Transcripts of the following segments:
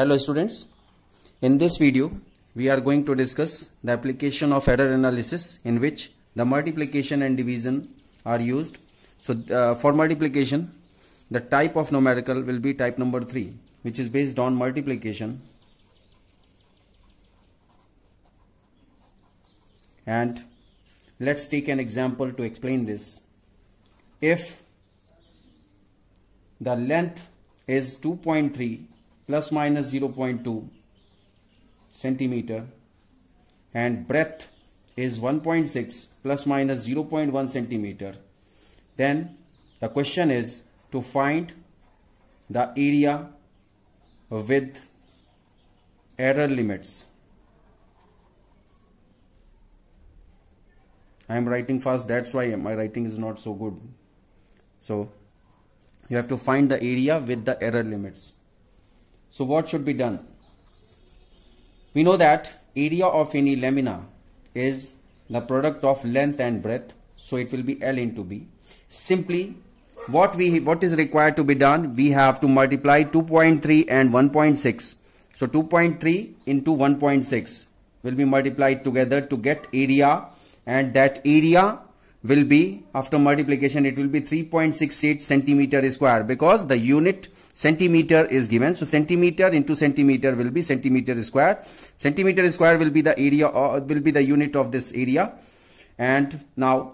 Hello students, in this video we are going to discuss the application of error analysis in which the multiplication and division are used. So uh, for multiplication the type of numerical will be type number 3 which is based on multiplication and let's take an example to explain this. If the length is 2.3 plus minus 0.2 centimeter and breadth is 1.6 plus minus 0.1 centimeter then the question is to find the area with error limits I am writing fast that's why my writing is not so good so you have to find the area with the error limits so what should be done? We know that area of any lamina is the product of length and breadth. So it will be L into B. Simply what we what is required to be done? We have to multiply 2.3 and 1.6. So 2.3 into 1.6 will be multiplied together to get area and that area will be after multiplication it will be 3.68 centimeter square because the unit centimeter is given so centimeter into centimeter will be centimeter square centimeter square will be the area or uh, will be the unit of this area and now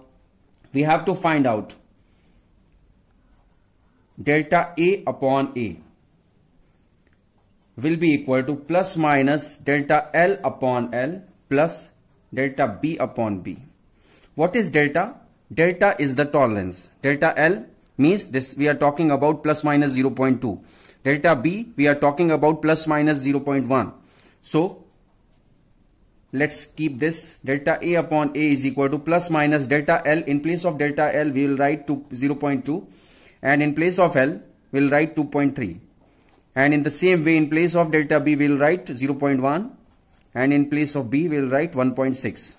we have to find out delta a upon a will be equal to plus minus delta l upon l plus delta b upon b what is delta? Delta is the tolerance. Delta L means this we are talking about plus minus 0.2. Delta B we are talking about plus minus 0.1. So let's keep this delta A upon A is equal to plus minus delta L. In place of delta L we will write to 0.2 and in place of L we will write 2.3. And in the same way in place of delta B we will write 0.1 and in place of B we will write 1.6.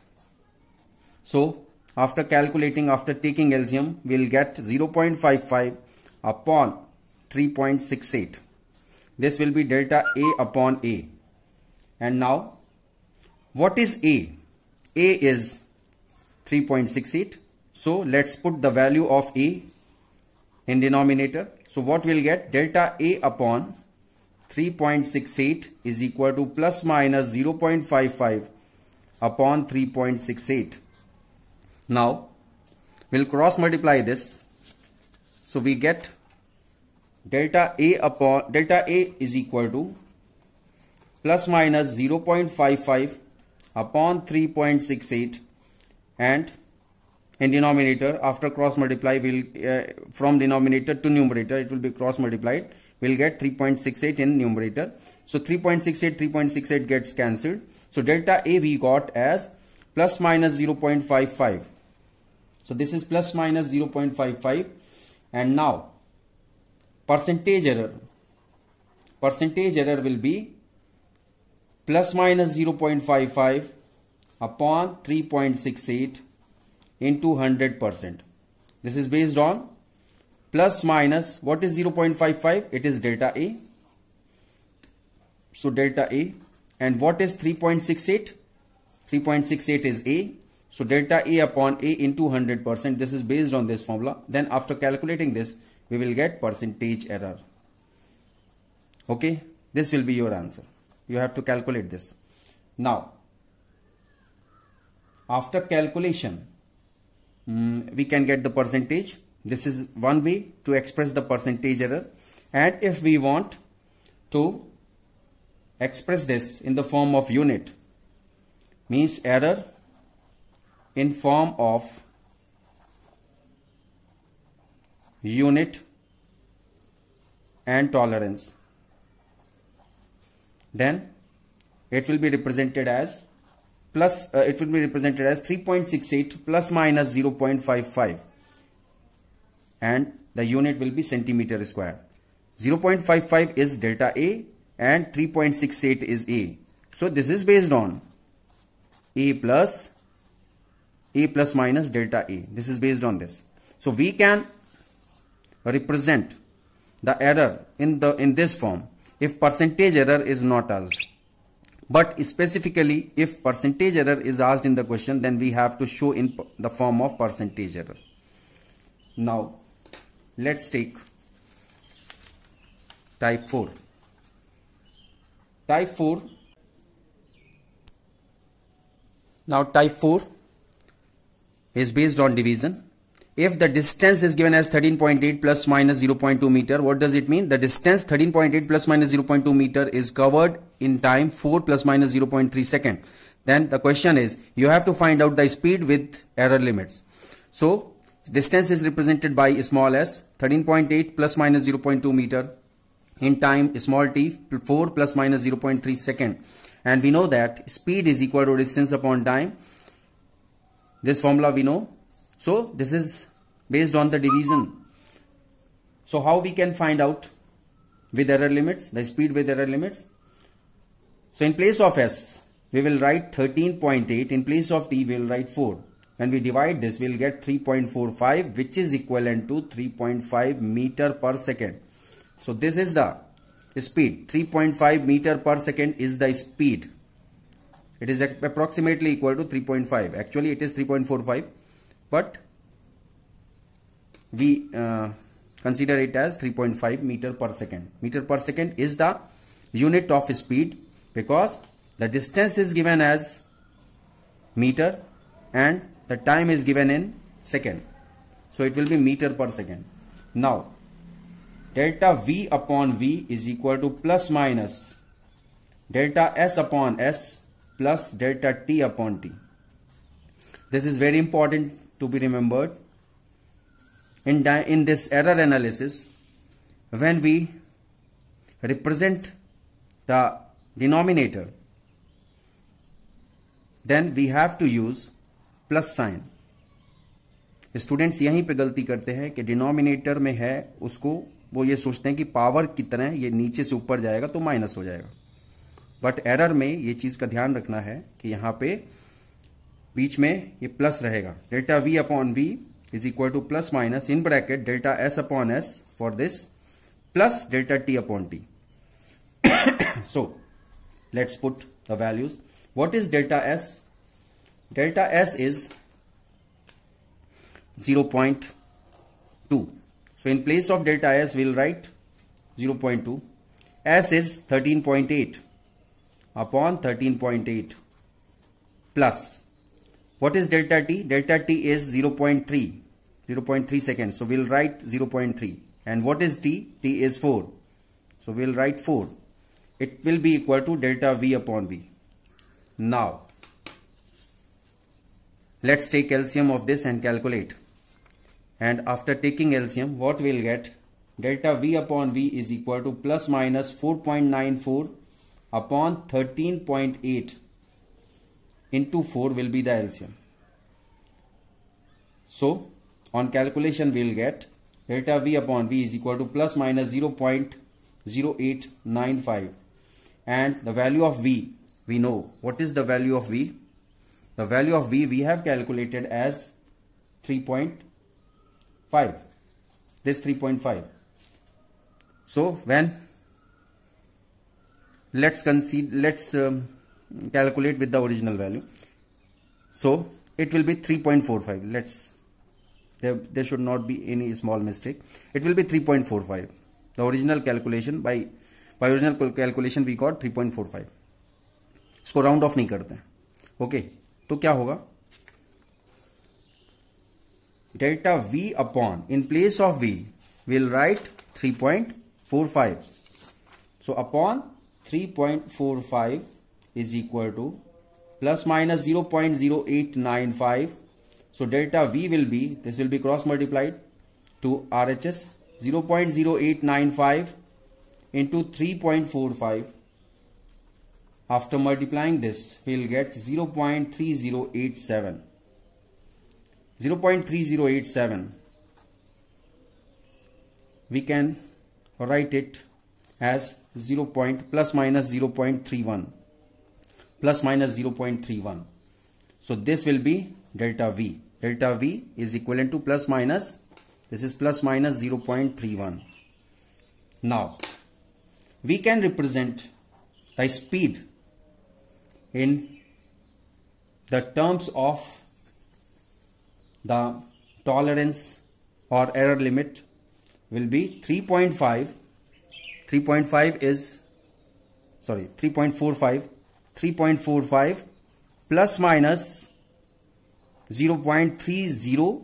So after calculating after taking LCM we'll get 0.55 upon 3.68 this will be delta A upon A and now what is A A is 3.68 so let's put the value of A in denominator so what we'll get delta A upon 3.68 is equal to plus minus 0.55 upon 3.68 now we'll cross multiply this. So we get delta A upon delta A is equal to plus minus 0.55 upon 3.68 and in denominator after cross multiply will uh, from denominator to numerator it will be cross multiplied we'll get 3.68 in numerator so 3.68 3.68 gets cancelled so delta a we got as plus minus 0.55 so this is plus minus 0.55 and now percentage error. Percentage error will be plus minus 0.55 upon 3.68 into 100%. This is based on plus minus what is 0.55? It is delta A. So delta A and what is 3.68? 3.68 is A so delta A upon A into 100%, this is based on this formula. Then after calculating this, we will get percentage error. Okay, this will be your answer. You have to calculate this. Now, after calculation, um, we can get the percentage. This is one way to express the percentage error. And if we want to express this in the form of unit, means error in form of unit and tolerance then it will be represented as plus uh, it will be represented as 3.68 plus minus 0.55 and the unit will be centimeter square 0.55 is delta a and 3.68 is a so this is based on a plus a plus minus delta A. This is based on this. So we can represent the error in the in this form if percentage error is not asked. But specifically if percentage error is asked in the question then we have to show in the form of percentage error. Now let's take type 4. Type 4 now type 4 is based on division. If the distance is given as 13.8 plus minus 0.2 meter, what does it mean? The distance 13.8 plus minus 0.2 meter is covered in time 4 plus minus 0.3 second. Then the question is, you have to find out the speed with error limits. So distance is represented by small s 13.8 plus minus 0.2 meter in time small t 4 plus minus 0.3 second and we know that speed is equal to distance upon time this formula we know. So this is based on the division. So how we can find out with error limits, the speed with error limits. So in place of S, we will write 13.8. In place of T, we will write 4. When we divide this, we will get 3.45 which is equivalent to 3.5 meter per second. So this is the speed. 3.5 meter per second is the speed it is approximately equal to 3.5. Actually, it is 3.45, but we uh, consider it as 3.5 meter per second. Meter per second is the unit of speed because the distance is given as meter and the time is given in second. So it will be meter per second. Now delta V upon V is equal to plus minus delta S upon S plus delta t upon t. This is very important to be remembered. In, in this error analysis, when we represent the denominator, then we have to use plus sign. Students यहीं पे गलती करते हैं कि denominator में है उसको वो ये सोचते हैं कि पावर कितना है ये नीचे से ऊपर जाएगा तो माइनस हो जाएगा बट एरर में ये चीज़ का ध्यान रखना है कि यहां पे बीच में ये प्लस रहेगा delta V upon V is equal to plus minus in bracket delta S upon S for this plus delta T upon T so delta S delta S is zero point two so in place 0.2 delta S will write zero point two S 0.2 thirteen point 13.8 upon 13.8 plus what is delta t delta t is 0 0.3 0 0.3 seconds so we'll write 0 0.3 and what is t t is 4 so we'll write 4 it will be equal to delta v upon v now let's take LCM of this and calculate and after taking LCM what we'll get delta V upon V is equal to plus minus 4.94 upon 13.8 into 4 will be the LCM. So on calculation we will get delta V upon V is equal to plus minus 0.0895 and the value of V we know what is the value of V the value of V we have calculated as 3.5 this 3.5 so when let's concede let's um, calculate with the original value so it will be 3.45 let's there, there should not be any small mistake it will be 3.45 the original calculation by by original calculation we got 3.45 इसको round off नहीं करते okay okay, तो क्या होगा delta v upon in place of v we'll write 3.45 so upon 3.45 3.45 is equal to plus minus 0.0895 so delta v will be this will be cross multiplied to RHS 0.0895 into 3.45 after multiplying this we will get 0 0.3087 0 0.3087 we can write it as 0. Point, plus minus 0 0.31 plus minus 0.31 so this will be delta v delta v is equivalent to plus minus this is plus minus 0.31 now we can represent the speed in the terms of the tolerance or error limit will be 3.5 3.5 is sorry 3.45 3.45 plus minus 0.30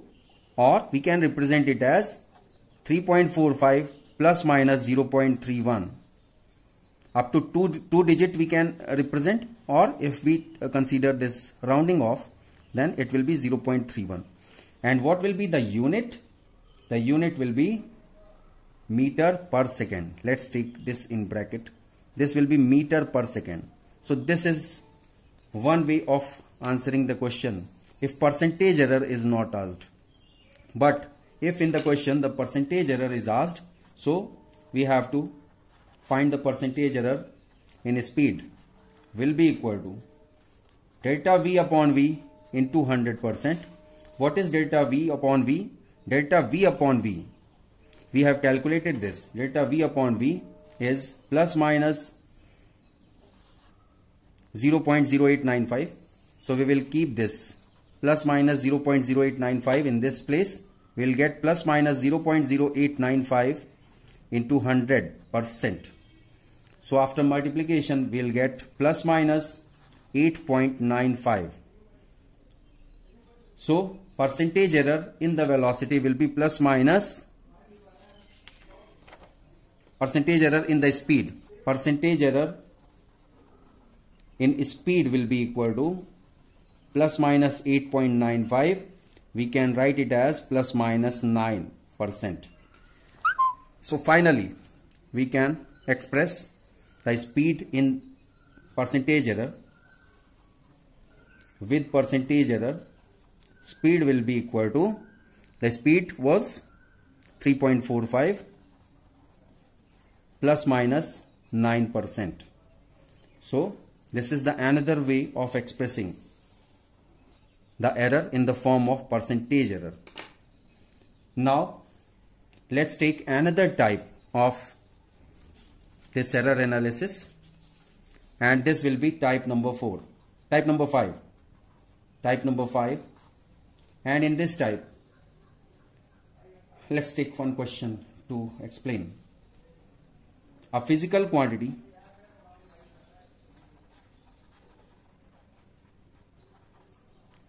or we can represent it as 3.45 plus minus 0.31 up to two, two digit we can represent or if we consider this rounding off then it will be 0.31 and what will be the unit the unit will be meter per second let's take this in bracket this will be meter per second so this is one way of answering the question if percentage error is not asked but if in the question the percentage error is asked so we have to find the percentage error in speed will be equal to delta v upon v into 100 percent what is delta v upon v delta v upon v we have calculated this delta V upon V is plus minus 0.0895 so we will keep this plus minus 0.0895 in this place we will get plus minus 0.0895 into 100 percent so after multiplication we will get plus minus 8.95 so percentage error in the velocity will be plus minus percentage error in the speed percentage error in speed will be equal to plus minus 8.95 we can write it as plus minus 9 percent so finally we can express the speed in percentage error with percentage error speed will be equal to the speed was 3.45 plus minus 9%. So this is the another way of expressing the error in the form of percentage error. Now let's take another type of this error analysis and this will be type number 4 type number 5 type number 5 and in this type let's take one question to explain a physical quantity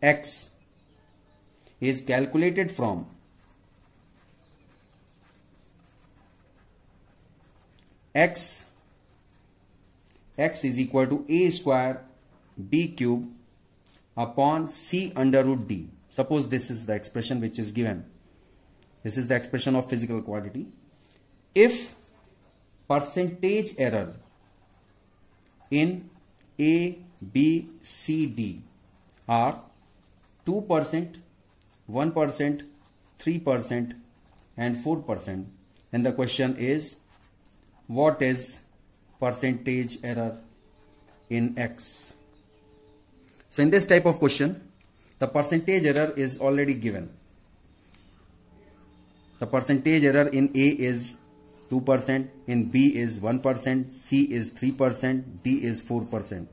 x is calculated from x x is equal to a square b cube upon c under root d suppose this is the expression which is given this is the expression of physical quantity if percentage error in A, B, C, D are 2%, 1%, 3% and 4% and the question is what is percentage error in X? So in this type of question the percentage error is already given. The percentage error in A is two percent in B is one percent C is three percent D is four percent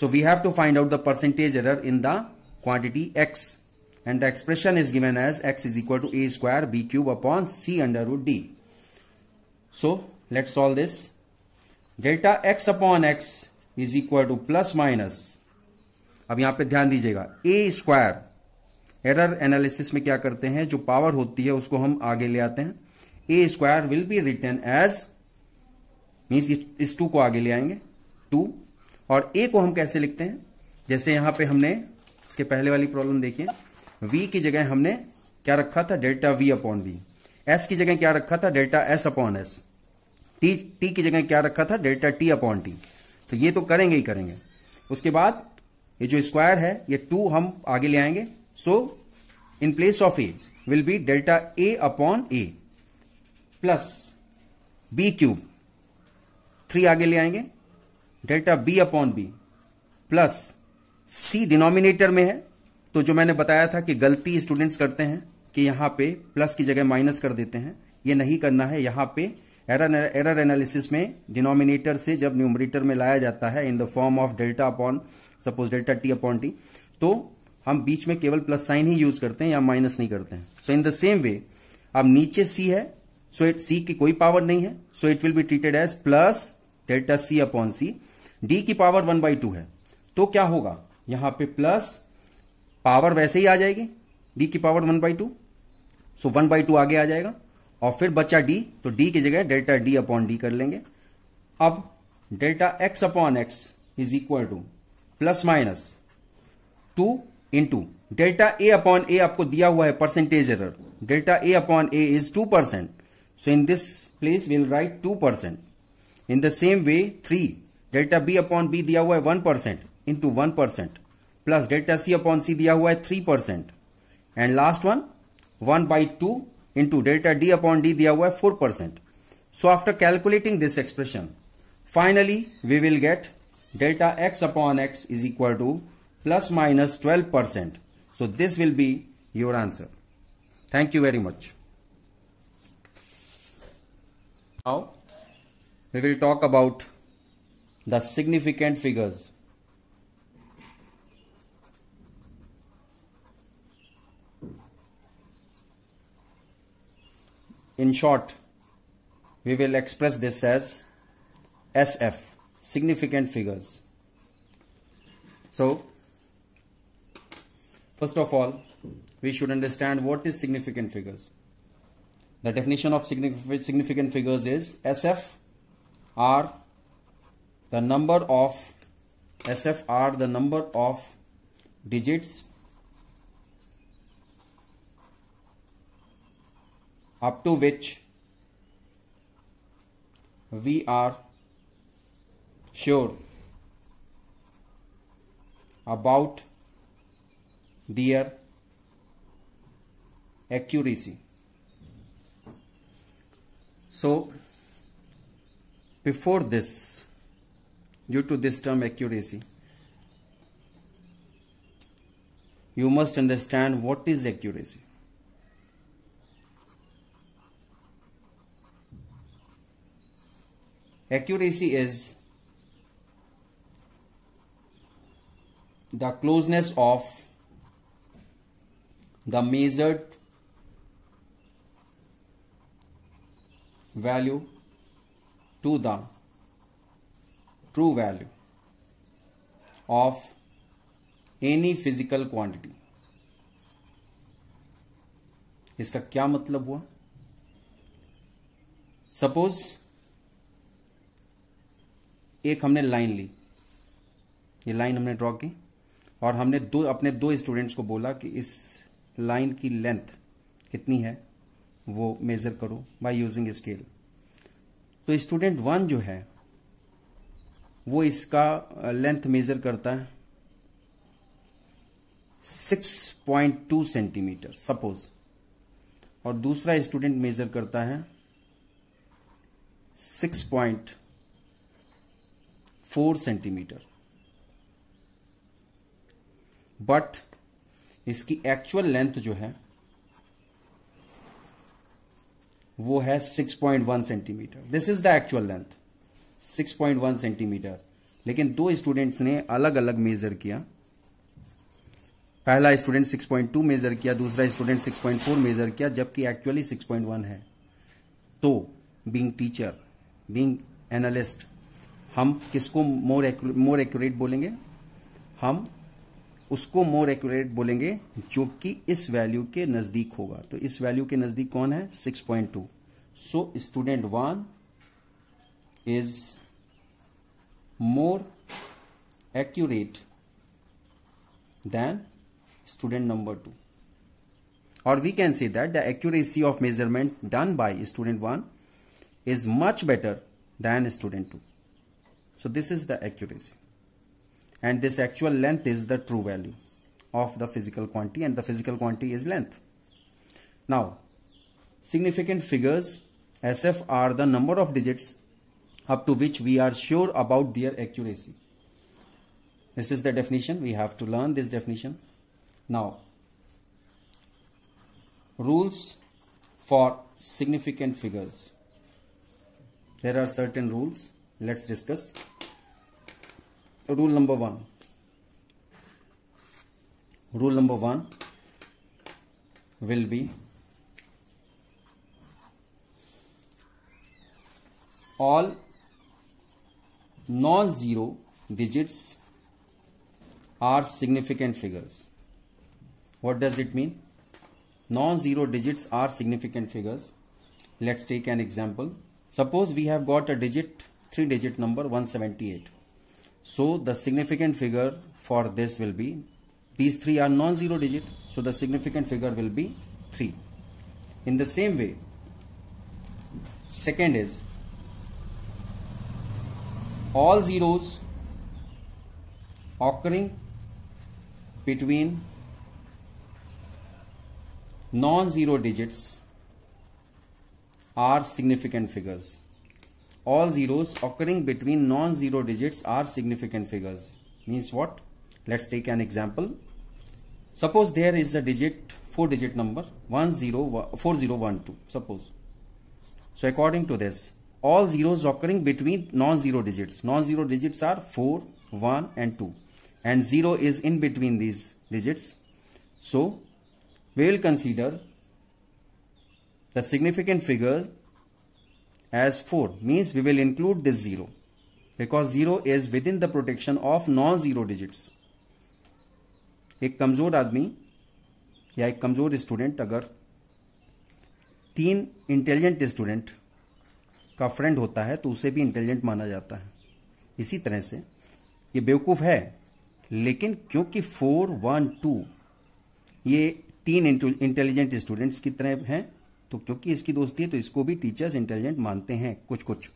so we have to find out the percentage error in the quantity X and the expression is given as X is equal to A square B cube upon C under root D so let's solve this delta X upon X is equal to plus minus अब यहां पर ध्यान दीजिएगा ए square error analysis में क्या करते हैं जो पावर होती है उसको हम आगे ले आते हैं A square will be return as means इस टू को आगे ले आएंगे टू और ए को हम कैसे लिखते हैं जैसे यहां पे हमने इसके पहले वाली प्रॉब्लम देखिए वी की जगह हमने क्या रखा था delta V upon V S की जगह क्या रखा था delta S upon S T T की जगह क्या रखा था डेल्टा टी अपॉन टी तो ये तो करेंगे ही करेंगे उसके बाद ये जो स्क्वायर है ये टू हम आगे ले आएंगे so in place of A will be delta A upon A plus B cube three आगे ले आएंगे delta B upon B plus C denominator में है तो जो मैंने बताया था कि गलती स्टूडेंट्स करते हैं कि यहां पे प्लस की जगह माइनस कर देते हैं ये नहीं करना है यहां पे एरर एरर एनालिसिस में डिनोमिनेटर से जब न्यूमरेटर में लाया जाता है in the form of delta upon suppose delta T upon T तो हम बीच में केवल प्लस साइन ही यूज करते हैं या माइनस नहीं करते हैं सो इन द सेम वे अब नीचे सी है सो इट सी की कोई पावर नहीं है so it will be treated as plus delta C upon C D की पावर वन बाई टू है तो क्या होगा यहां पे प्लस पावर वैसे ही आ जाएगी डी की power one by two so one by two आगे आ जाएगा और फिर बचा डी तो डी की जगह डेल्टा डी अपॉन डी कर लेंगे अब delta X upon X is equal to plus minus two into delta A upon A आपको दिया हुआ है percentage error delta A upon A is two percent So in this place we will write 2%. In the same way 3 delta B upon B दिया हुआ 1% into 1% plus delta C upon C दिया हुआ 3% and last one 1 by 2 into delta D upon D दिया हुआ 4%. So after calculating this expression finally we will get delta X upon X is equal to plus minus 12%. So this will be your answer. Thank you very much. Now we will talk about the significant figures. In short, we will express this as SF, significant figures. So, first of all, we should understand what is significant figures. The definition of significant figures is SF are the number of SF are the number of digits up to which we are sure about their accuracy. So before this, due to this term accuracy, you must understand what is accuracy. Accuracy is the closeness of the measured value to the true value of any physical quantity इसका क्या मतलब हुआ suppose एक हमने line ली ये line हमने draw की और हमने दो अपने दो स्टूडेंट्स को बोला कि इस लाइन की लेंथ कितनी है वो मेज़र करो बाय यूजिंग स्केल तो स्टूडेंट वन जो है वो इसका लेंथ uh, मेज़र करता है 6.2 सेंटीमीटर सपोज और दूसरा स्टूडेंट मेज़र करता है 6.4 सेंटीमीटर बट इसकी एक्चुअल लेंथ जो है वो है 6.1 centimetre this is the actual length 6.1 centimetre लेकिन दो स्टूडेंट्स ने अलग अलग मेजर किया पहला स्टूडेंट 6.2 मेजर किया दूसरा स्टूडेंट 6.4 मेजर किया जबकि एक्चुअली 6.1 है तो बींग टीचर बींग एनालिस्ट हम किसको मोर मोर एक्यूरेट बोलेंगे हम उसको मोर एक्यूरेट बोलेंगे जो कि इस वैल्यू के नजदीक होगा तो इस वैल्यू के नजदीक कौन है six point two so student one is more accurate than student number two और we can see that the accuracy of measurement done by student one is much better than student two so this is the accuracy and this actual length is the true value of the physical quantity and the physical quantity is length. Now significant figures SF are the number of digits up to which we are sure about their accuracy. This is the definition we have to learn this definition. Now rules for significant figures. There are certain rules let's discuss rule number one. Rule number one will be all non-zero digits are significant figures. What does it mean? Non-zero digits are significant figures. Let's take an example. Suppose we have got a digit, three digit number 178. So the significant figure for this will be, these three are non-zero digit, so the significant figure will be 3. In the same way, second is, all zeros occurring between non-zero digits are significant figures all zeros occurring between non-zero digits are significant figures. Means what? Let's take an example. Suppose there is a digit, four digit number, 104012, suppose. So according to this, all zeros occurring between non-zero digits. Non-zero digits are 4, 1 and 2. And 0 is in between these digits. So we will consider the significant figure as 4 means we will include this 0 because 0 is within the protection of non-zero digits. एक कमज़ोर आदमी या एक कमज़ोर student अगर तीन intelligent student का friend होता है तो उसे भी इंटेलिजेंट माना जाता है इसी तरह से ये बेवकूफ़ है लेकिन क्योंकि फोर वन टू ये तीन इंटेलिजेंट स्टूडेंट्स की तरह हैं तो क्योंकि इसकी दोस्ती है तो इसको भी टीचर्स इंटेलिजेंट मानते हैं कुछ कुछ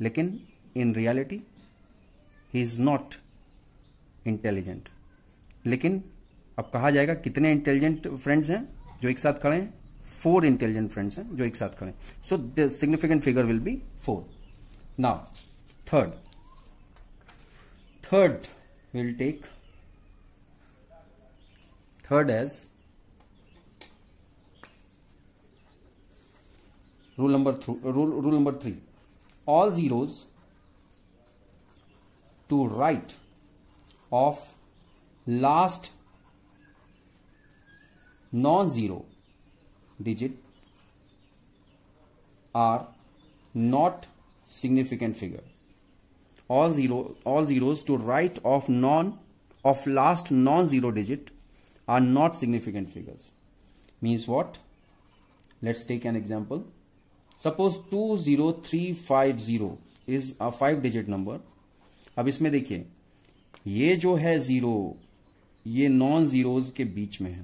लेकिन in reality he is not intelligent लेकिन अब कहा जाएगा कितने इंटेलिजेंट फ्रेंड्स हैं जो एक साथ खड़े हैं फोर इंटेलिजेंट फ्रेंड्स हैं जो एक साथ खड़े हैं so the significant figure will be four now third third will take third as Rule number, rule, rule number three. All zeros to right of last non-zero digit are not significant figure all zero all zeros to right of non of last non-zero digit are not significant figures means what let's take an example suppose two zero three five zero is a five digit number अब इसमें देखिए ये जो है zero ये non zeros के बीच में है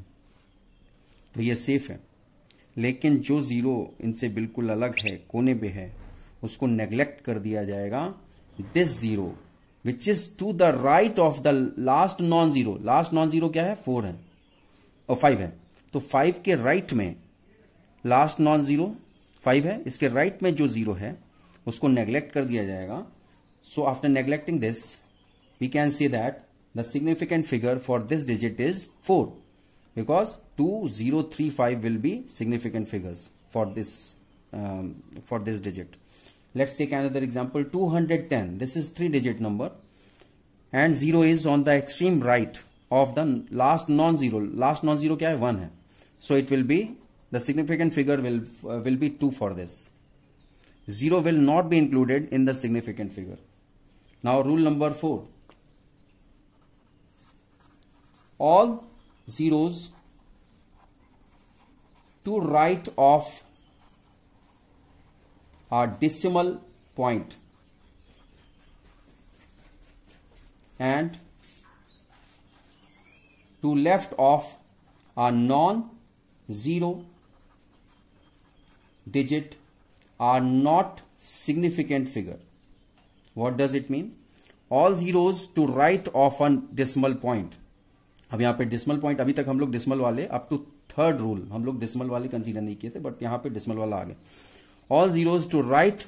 तो ये सेफ है लेकिन जो जीरो इनसे बिल्कुल अलग है कोने पे है उसको नेग्लेक्ट कर दिया जाएगा this zero which is to the right of the last non zero last non zero क्या है फोर है और फाइव है तो फाइव के राइट right में लास्ट नॉन जीरो फाइव है इसके राइट right में जो जीरो है उसको नेग्लेक्ट कर दिया जाएगा so after neglecting this we can see that the significant figure for this digit is four because two zero three five will be significant figures for this for this digit let's take another example two hundred ten this is three digit number and zero is on the extreme right of the last non zero last non zero क्या है one है so it will be the significant figure will uh, will be 2 for this 0 will not be included in the significant figure now rule number 4 all zeros to right of a decimal point and to left of a non-zero digit are not significant figure. What does it mean? All zeros to right of a decimal point. अब यहाँ पे decimal point अभी तक हम लोग decimal वाले up to third rule हम लोग decimal वाले consider नहीं किए थे but यहाँ पे decimal वाला आ गया. All zeros to right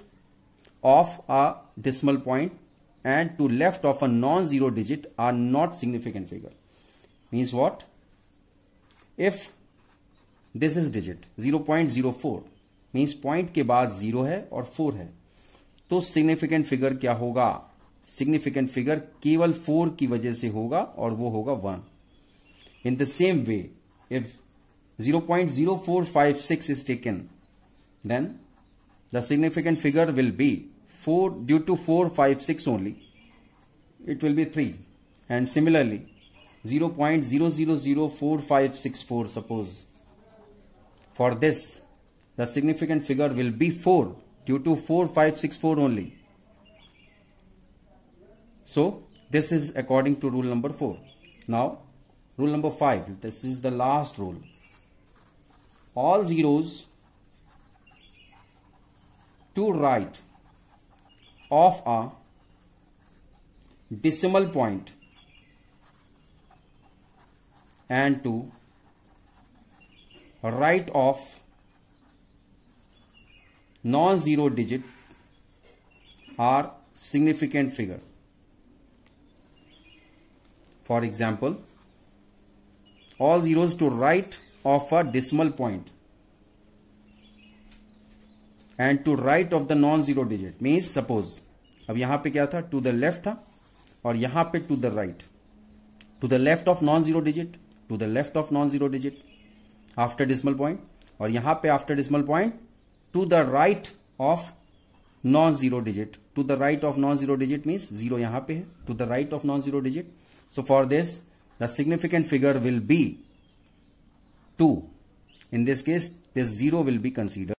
of a decimal point and to left of a non-zero digit are not significant figure. Means what? If this is digit 0.04 means point के बाद जीरो है और फोर है तो सिग्निफिकेंट फिगर क्या होगा significant figure केवल four की वजह से होगा और वो होगा one in the same way if zero zero point four five six is taken then the significant figure will be four due to four five six only it will be three and similarly zero point zero zero zero four four five six suppose for this the significant figure will be 4 due to 4564 only. So this is according to rule number 4. Now rule number 5 this is the last rule. All zeros to right of a decimal point and to right of non-zero digit are significant figure. For example, all zeros to right of a decimal point and to right of the non-zero digit means suppose अब यहाँ पे क्या था to the left था और यहाँ पे to the right to the left of non zero digit to the left of non zero digit after decimal point और यहाँ पे after decimal point to the right of non-zero digit. To the right of non-zero digit means zero यहाँ पे है. To the right of non-zero digit. So for this, the significant figure will be two. In this case, this zero will be considered.